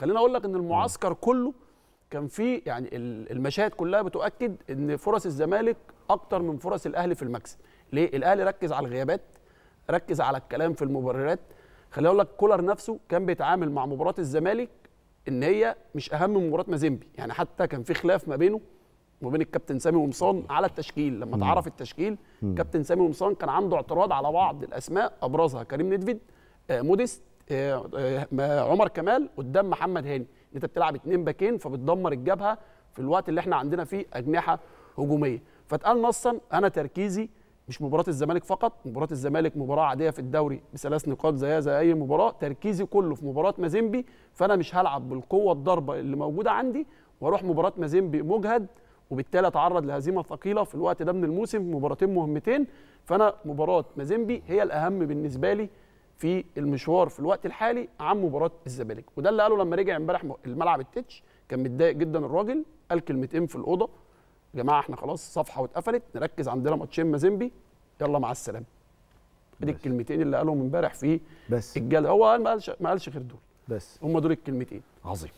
خليني اقول لك ان المعسكر كله كان فيه يعني المشاهد كلها بتؤكد ان فرص الزمالك اكتر من فرص الاهلي في المكسب ليه الاهلي ركز على الغيابات ركز على الكلام في المبررات خليني اقول لك كولر نفسه كان بيتعامل مع مباراه الزمالك ان هي مش اهم من مباراه مازيمبي يعني حتى كان في خلاف ما بينه وبين الكابتن سامي ومصان على التشكيل لما اتعرف التشكيل كابتن سامي ومصان كان عنده اعتراض على بعض الاسماء ابرزها كريم نيدفيد آه موديست آه، آه، آه، عمر كمال قدام محمد هاني انت بتلعب اتنين باكين فبتدمر الجبهه في الوقت اللي احنا عندنا فيه اجنحه هجوميه فتقال نصا انا تركيزي مش مباراه الزمالك فقط مباراه الزمالك مباراه عاديه في الدوري بثلاث نقاط زيها زي اي مباراه تركيزي كله في مباراه مازيمبي فانا مش هلعب بالقوه الضربه اللي موجوده عندي واروح مباراه مازيمبي مجهد وبالتالي اتعرض لهزيمه ثقيله في الوقت ده من الموسم مباراتين مهمتين فانا مباراه مازيمبي هي الاهم بالنسبه لي في المشوار في الوقت الحالي عن مباراه الزمالك وده اللي قاله لما رجع امبارح الملعب التتش كان متضايق جدا الراجل قال كلمتين في الاوضه يا جماعه احنا خلاص صفحه واتقفلت نركز عندنا ماتشين مازيمبي يلا مع السلامه دي الكلمتين اللي قالهم امبارح في بس الجل هو قالش ما قالش غير دول بس هم دول الكلمتين عظيم